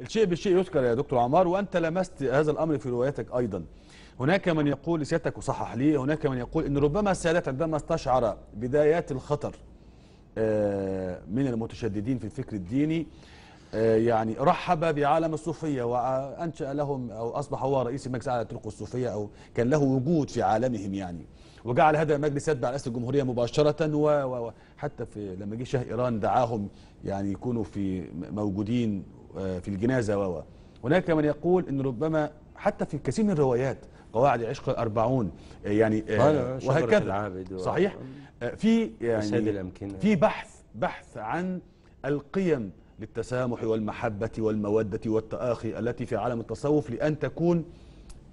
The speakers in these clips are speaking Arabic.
الشيء بالشيء يذكر يا دكتور عمار وأنت لمست هذا الأمر في روايتك أيضا هناك من يقول سيادتك وصحح لي هناك من يقول أن ربما السادات عندما استشعر بدايات الخطر آه، من المتشددين في الفكر الديني آه، يعني رحب بعالم الصوفية وأنشأ لهم أو أصبح هو رئيس المجلس على الطرق الصوفية أو كان له وجود في عالمهم يعني وجعل هذا المجلس يتبع رئاسة الجمهورية مباشرة وحتى في لما جه شاه إيران دعاهم يعني يكونوا في موجودين آه، في الجنازة و هناك من يقول أن ربما حتى في كثير من الروايات قواعد العشق الأربعون آه، يعني آه، وهكذا صحيح في يعني في بحث بحث عن القيم للتسامح والمحبة والمودة والتآخي التي في عالم التصوف لأن تكون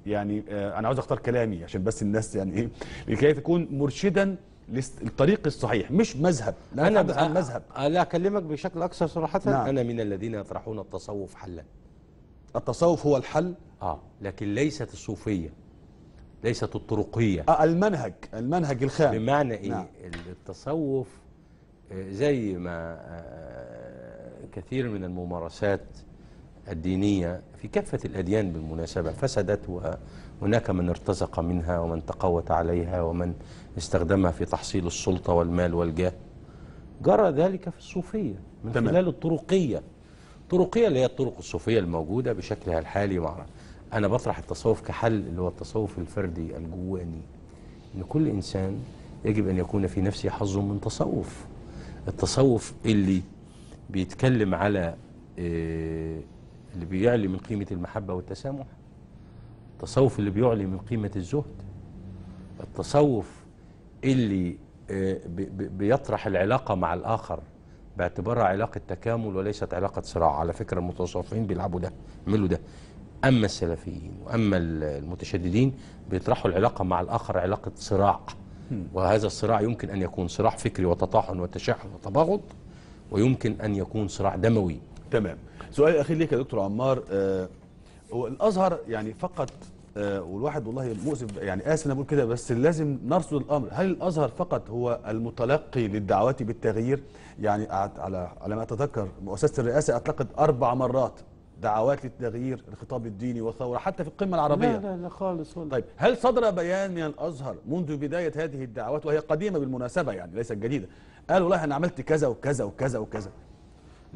يعني أنا عاوز أختار كلامي عشان بس الناس يعني إيه لكي تكون مرشدا الطريق الصحيح مش مذهب لا أنا عن مذهب لا أكلمك بشكل أكثر صراحة نعم. أنا من الذين يطرحون التصوف حلا التصوف هو الحل آه لكن ليست الصوفية ليست الطرقية آه المنهج المنهج الخام بمعنى إيه نعم. التصوف آه، زي ما آه، كثير من الممارسات الدينية في كافة الأديان بالمناسبة فسدت وهناك من ارتزق منها ومن تقوت عليها ومن استخدمها في تحصيل السلطة والمال والجاه جرى ذلك في الصوفية من تمام. خلال الطرقية الطرقية اللي هي الطرق الصوفية الموجودة بشكلها الحالي مع أنا بطرح التصوف كحل اللي هو التصوف الفردي الجواني إن كل إنسان يجب أن يكون في نفسه حظ من تصوف التصوف اللي بيتكلم على إيه اللي بيعلي من قيمة المحبة والتسامح التصوف اللي بيعلي من قيمة الزهد التصوف اللي آه، بيطرح العلاقة مع الآخر باعتبارها علاقة تكامل وليست علاقة صراع على فكرة المتصوفين بيلعبوا ده يعملوا ده أما السلفيين وأما المتشددين بيطرحوا العلاقة مع الآخر علاقة صراع وهذا الصراع يمكن أن يكون صراع فكري وتطاحن وتشاحن وتباغض ويمكن أن يكون صراع دموي تمام سؤال الاخير ليك يا دكتور عمار آه، هو الازهر يعني فقط آه، والواحد والله مؤسف يعني اسف انا بقول كده بس لازم نرصد الامر هل الازهر فقط هو المتلقي للدعوات بالتغيير يعني على على ما اتذكر مؤسسه الرئاسه اطلقت اربع مرات دعوات للتغيير الخطاب الديني والثوره حتى في القمه العربيه لا لا لا خالص والله طيب هل صدر بيان من الازهر منذ بدايه هذه الدعوات وهي قديمه بالمناسبه يعني ليست جديده قال والله انا عملت كذا وكذا وكذا وكذا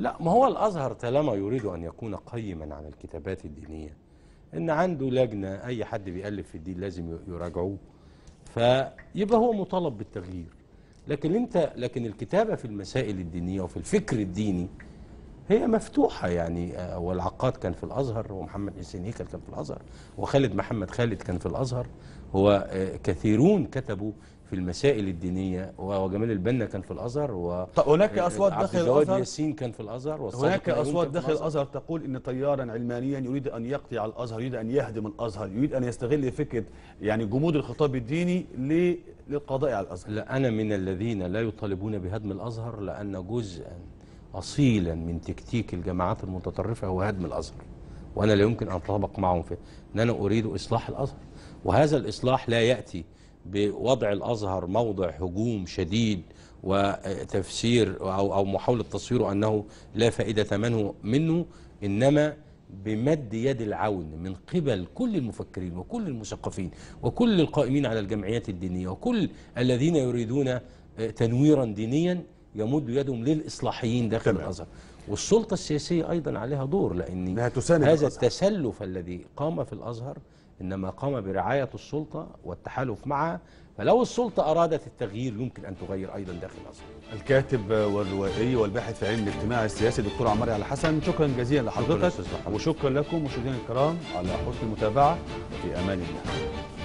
لا ما هو الأزهر طالما يريد أن يكون قيما على الكتابات الدينية إن عنده لجنة أي حد بيألف في الدين لازم يراجعوه فيبقى هو مطالب بالتغيير لكن انت لكن الكتابه في المسائل الدينيه وفي الفكر الديني هي مفتوحة يعني آه، والعقاد كان في الأزهر ومحمد حسين هيكل كان في الأزهر وخالد محمد خالد كان في الأزهر هو آه، كثيرون كتبوا في المسائل الدينية وجمال البنا كان في الأزهر و هناك آه، أصوات داخل الأزهر ياسين كان في الأزهر هناك أصوات داخل الأزهر تقول إن طيارا علمانيا يريد أن يقطع الأزهر يريد أن يهدم الأزهر يريد أن يستغل فكرة يعني جمود الخطاب الديني للقضاء على الأزهر لا أنا من الذين لا يطالبون بهدم الأزهر لأن جزءا أصيلا من تكتيك الجماعات المتطرفة هو هدم الأزهر وأنا لا يمكن أن أتطابق معهم في أن أنا أريد إصلاح الأزهر وهذا الإصلاح لا يأتي بوضع الأزهر موضع هجوم شديد وتفسير أو, أو محاولة تصويره أنه لا فائدة منه, منه إنما بمد يد العون من قبل كل المفكرين وكل المثقفين وكل القائمين على الجمعيات الدينية وكل الذين يريدون تنويرا دينيا يمد يدهم للإصلاحيين داخل تمام. الأزهر والسلطة السياسية أيضا عليها دور لأن هذا التسلف الذي قام في الأزهر إنما قام برعاية السلطة والتحالف معها فلو السلطة أرادت التغيير يمكن أن تغير أيضا داخل الأزهر الكاتب والروائي والباحث في علم الاجتماع السياسي دكتور عمار على حسن شكرا جزيلا لحضرتك وشكرا لكم مشاهدينا الكرام على حسن المتابعة في أمان الله